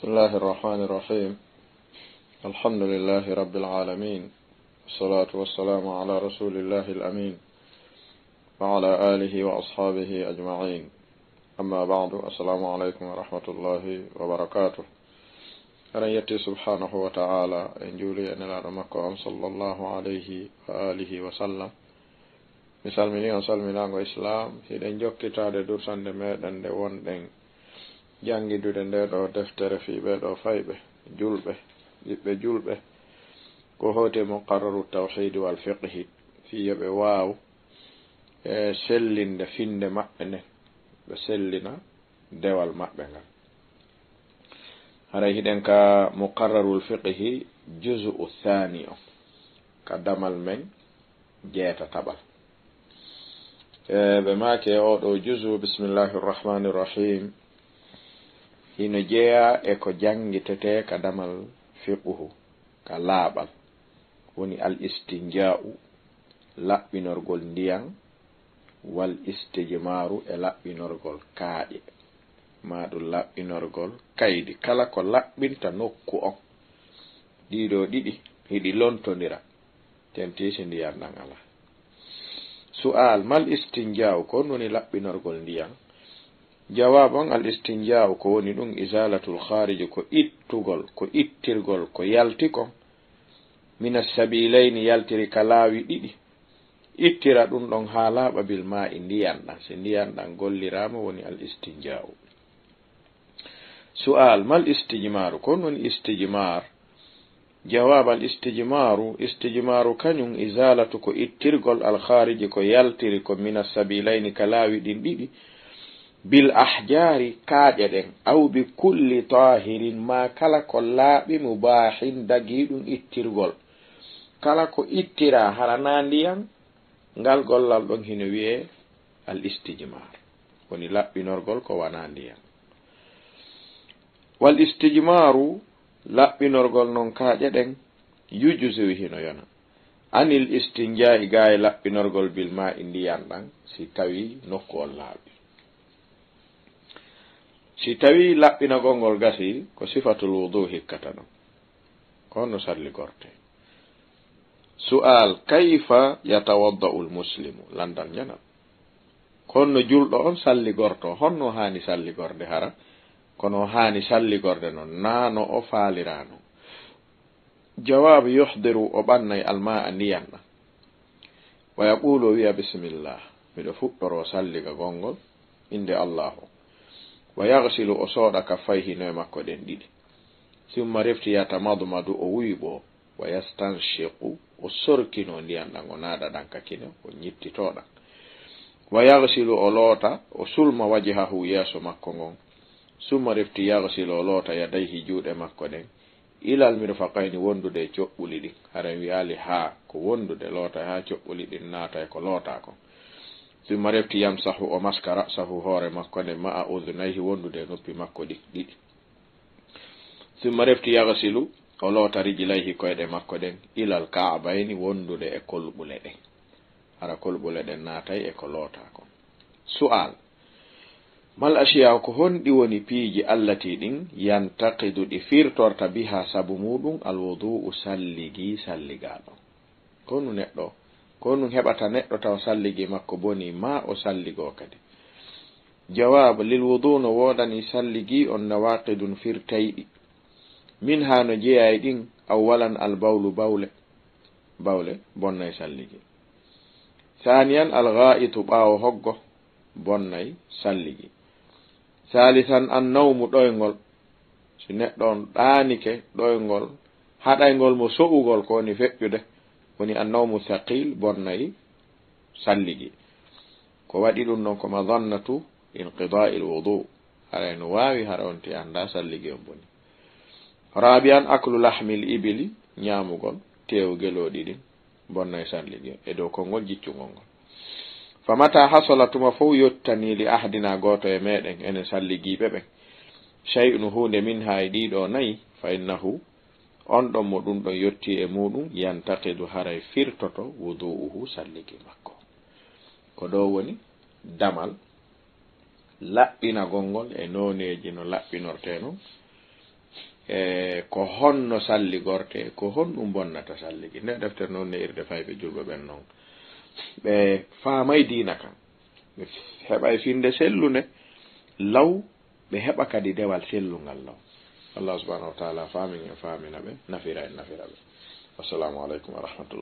بسم الله الرحمن الرحيم الحمد لله رب العالمين الصلاة والسلام على رسول الله الأمين وعلى آله وأصحابه أجمعين أما بعد السلام عليكم ورحمة الله وبركاته أنا يتي سبحانه وتعالى إن جولي أن الأرمكم صلى الله عليه وآله وسلم مسلمين وسلمين وإسلام إن islam hiɗen jokkitade dursande دون nde janngidude nde ɗo deftere fiiɓe ɗo fayɓe julɓe yiɓɓe julɓe ko hoti muqararu tawhidi wal fiqhi fiya ɓe waaw e sellinde finde maɓɓe nden ɓe sellina dewal maɓɓe ngal haray hiɗen ka muqararul fiqhi juseu thani o ka damal men jeeta taɓal e ɓe maake oɗo juseu bisimillahi rrahmani rrahim hino jeeya e ko janngitete ka damal fiquhu ka laaɓal woni al istinja'u laɓɓinorgol ndiyan wal istijmaru e laɓɓinorgol kaaɗe maa ɗum laɓɓinorgol kaydi kala ko laɓɓinta nokku on ɗiɗo ɗiɗi hiɗi lontondira tentiisi ndiyan ɗan ala su'al mal istinja'u ko woni laɓɓinorgol ndiyan jawab on al istinjaw ko woni ɗum isalatul khariji ko ittugol ko ittirgol ko yalti kon min assabilaini yaltiri ka laawi ɗiɗi ittira ɗum ɗon haa laaɓa bil maa'i ndiyan ɗan si ndiyan ɗan gollirama woni al istinjaw su'al mal istijmaru ko on woni istijmar jawab al istijmaru istijmaru kañum isalatu ko ittirgol al khariji ko yaltiri ko min assabilaini ka laawi ɗin ɗiɗi bil ahjari kaaƴe ɗen awbi kulli tahirin ma kala ko laaɓi mubahin dagiɗum ittirgol kala ko ittira harana ndiyan ngal gollal ɗon hino wiye al istijmar woni laɓɓinorgol ko wana ndiyan wal istijmaru laɓɓinorgol noon kaaƴe ɗen yujusu hino yona anil istinjahi gaye laɓɓinorgol bilma i ndiyan ɗan si tawi nokku on laaɓi si tawi laɓɓinagol gongol gasi ko sifatul wudu hikkata non kaifa no salligorte su'al kayfa yatawadda'u lmuslimu landal ñanal konno julɗo on salligorto honno salli salligorde hara kono salli salligorde no naano o aliranu. jawab yuhdiru o ɓannayi alma a ndiyanna wa yaqulu bismillah, bisimillah miɗo fuɗɗoro salliga gongol inde allahu wa yagsilu o sooɗa ka fayhi noye makko ɗen ɗiɗi summa reftiyata madumadu o wuyɓo wa yastanshiqu o sorkino ndiyan ɗan o naaɗa ɗan kakine o ñittitoɗan wa yagsilu o loota o sulma hu yeeso makko ngon summa refti yagsilu o loota yadayhi juuɗe makko ɗen ilal mirfaqayni wondude e coɓɓuli ɗin haren wiyali ha ko wondude loota ha coɓɓuli ɗin naata e ko loota kon summa reftiyam sahu o maskara sahu hoore makko nde ma a udunayhi wondude noppi makko ɗiɗɗiɗi summa refti yagsilu o loota rijilayhi koyɗe makko ɗen ilal kaabayni wondude e kolɓule ɗen ara kolɓule ɗen naatay e ko loota kon su'al mal asiya ko honɗi woni piiji allati ɗin yantakidu ɗi firtorta biha sabu muɗum alwudu'u salligi salligaɗo konu neɗɗo ko ɗum heɓata neɗɗo taw salligi makko boni ma o salligo kadi jawab lilwudu no woodani salligi on nawaqidun firtayɗi min haa no jeyay ɗin aw walan albawlu bawle bawle bonnay salligi saniyan alga'itu ɓaawo hoggo bonnay salligi salisan an nawmu ɗoyngol si neɗɗo on ɗaanike ɗoyngol haɗaygol mo so'ugol ko woni feƴƴude woni annawmu thaqil bonnayi salligi ko waɗi ɗum noon ko madannatu inqidai lwudu aray no waawi hara onti annda salligi on boni raabian aklu lahmi l ibili ñaamugon tewgelooɗi ɗin bonnayi salligi e dow konngol jiccugol ngol fa mata hasola tuma fof yottani li ahdina gooto e meeɗen enen salligiiɓe ɓen cheyunu hunde min haa e ɗiɗo nayi fa innahu on ɗon mo ɗum ɗon yetti e muɗum yantaqidu haray firtoto wudu'uhu salligi makko ko ɗo woni damal laɓɓina gongol e noneji no laɓɓinorte non e ko honno salligorte ko honɗum bonnata salligi ne defte noon ne irde fayɓe julɓe ɓen noon ɓe faamay diina kam heɓa e finde sellune law ɓe heɓa kadi dewal sellungal law الله سبحانه وتعالى فامين فامين به نفيرا نفيرا به والسلام عليكم ورحمة الله